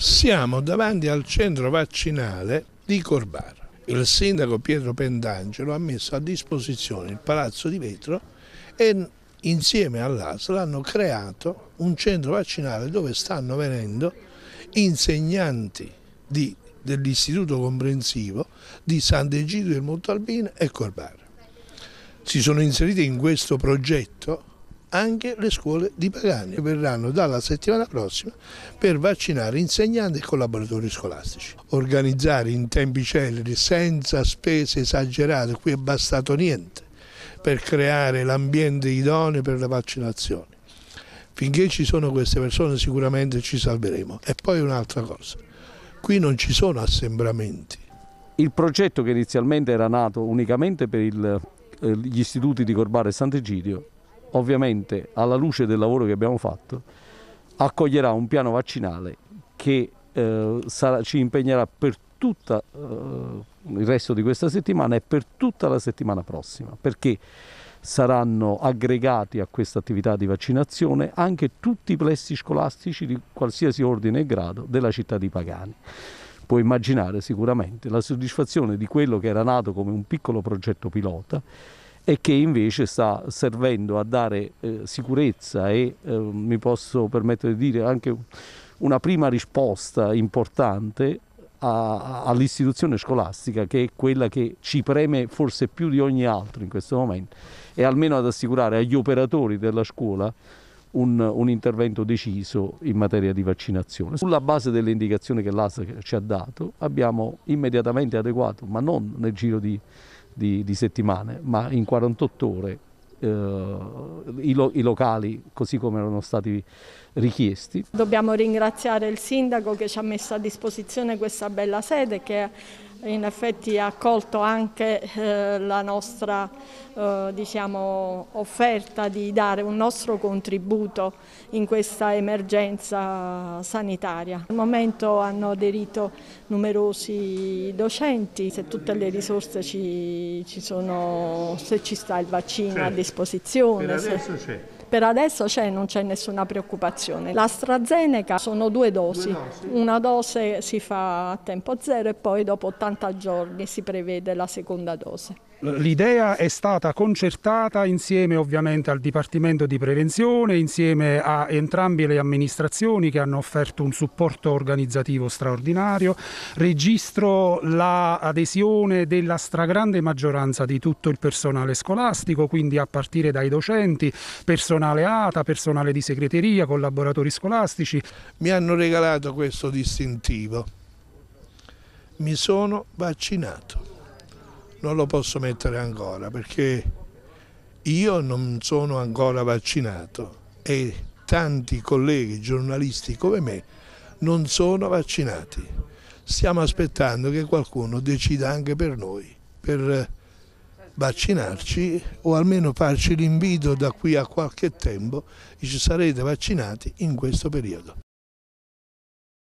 Siamo davanti al centro vaccinale di Corbara. Il sindaco Pietro Pendangelo ha messo a disposizione il palazzo di vetro e insieme all'ASL hanno creato un centro vaccinale dove stanno venendo insegnanti di, dell'istituto comprensivo di Sant'Egidio del Montalbino e Corbara. Si sono inseriti in questo progetto anche le scuole di Pagani che verranno dalla settimana prossima per vaccinare insegnanti e collaboratori scolastici. Organizzare in tempi celeri senza spese esagerate, qui è bastato niente, per creare l'ambiente idoneo per le vaccinazioni. Finché ci sono queste persone sicuramente ci salveremo. E poi un'altra cosa, qui non ci sono assembramenti. Il progetto che inizialmente era nato unicamente per il, eh, gli istituti di Corbara e Sant'Egidio ovviamente alla luce del lavoro che abbiamo fatto, accoglierà un piano vaccinale che eh, sarà, ci impegnerà per tutto eh, il resto di questa settimana e per tutta la settimana prossima, perché saranno aggregati a questa attività di vaccinazione anche tutti i plessi scolastici di qualsiasi ordine e grado della città di Pagani. Puoi immaginare sicuramente la soddisfazione di quello che era nato come un piccolo progetto pilota e che invece sta servendo a dare eh, sicurezza e eh, mi posso permettere di dire anche una prima risposta importante all'istituzione scolastica che è quella che ci preme forse più di ogni altro in questo momento e almeno ad assicurare agli operatori della scuola un, un intervento deciso in materia di vaccinazione. Sulla base delle indicazioni che l'ASA ci ha dato abbiamo immediatamente adeguato, ma non nel giro di di, di settimane, ma in 48 ore eh, i, lo, i, locali così come erano stati richiesti. Dobbiamo ringraziare il sindaco che ci ha messo a disposizione questa bella sede che in effetti ha accolto anche eh, la nostra eh, diciamo, offerta di dare un nostro contributo in questa emergenza sanitaria. Al momento hanno aderito numerosi docenti, se tutte le risorse ci, ci sono, se ci sta il vaccino a disposizione. Per adesso c'è. Per adesso c'è, cioè, non c'è nessuna preoccupazione. L'AstraZeneca sono due dosi, una dose si fa a tempo zero e poi dopo 80 giorni si prevede la seconda dose. L'idea è stata concertata insieme ovviamente al Dipartimento di Prevenzione, insieme a entrambe le amministrazioni che hanno offerto un supporto organizzativo straordinario. Registro l'adesione la della stragrande maggioranza di tutto il personale scolastico, quindi a partire dai docenti, personale ATA, personale di segreteria, collaboratori scolastici. Mi hanno regalato questo distintivo. Mi sono vaccinato non lo posso mettere ancora perché io non sono ancora vaccinato e tanti colleghi giornalisti come me non sono vaccinati. Stiamo aspettando che qualcuno decida anche per noi, per vaccinarci o almeno farci l'invito da qui a qualche tempo, ci sarete vaccinati in questo periodo.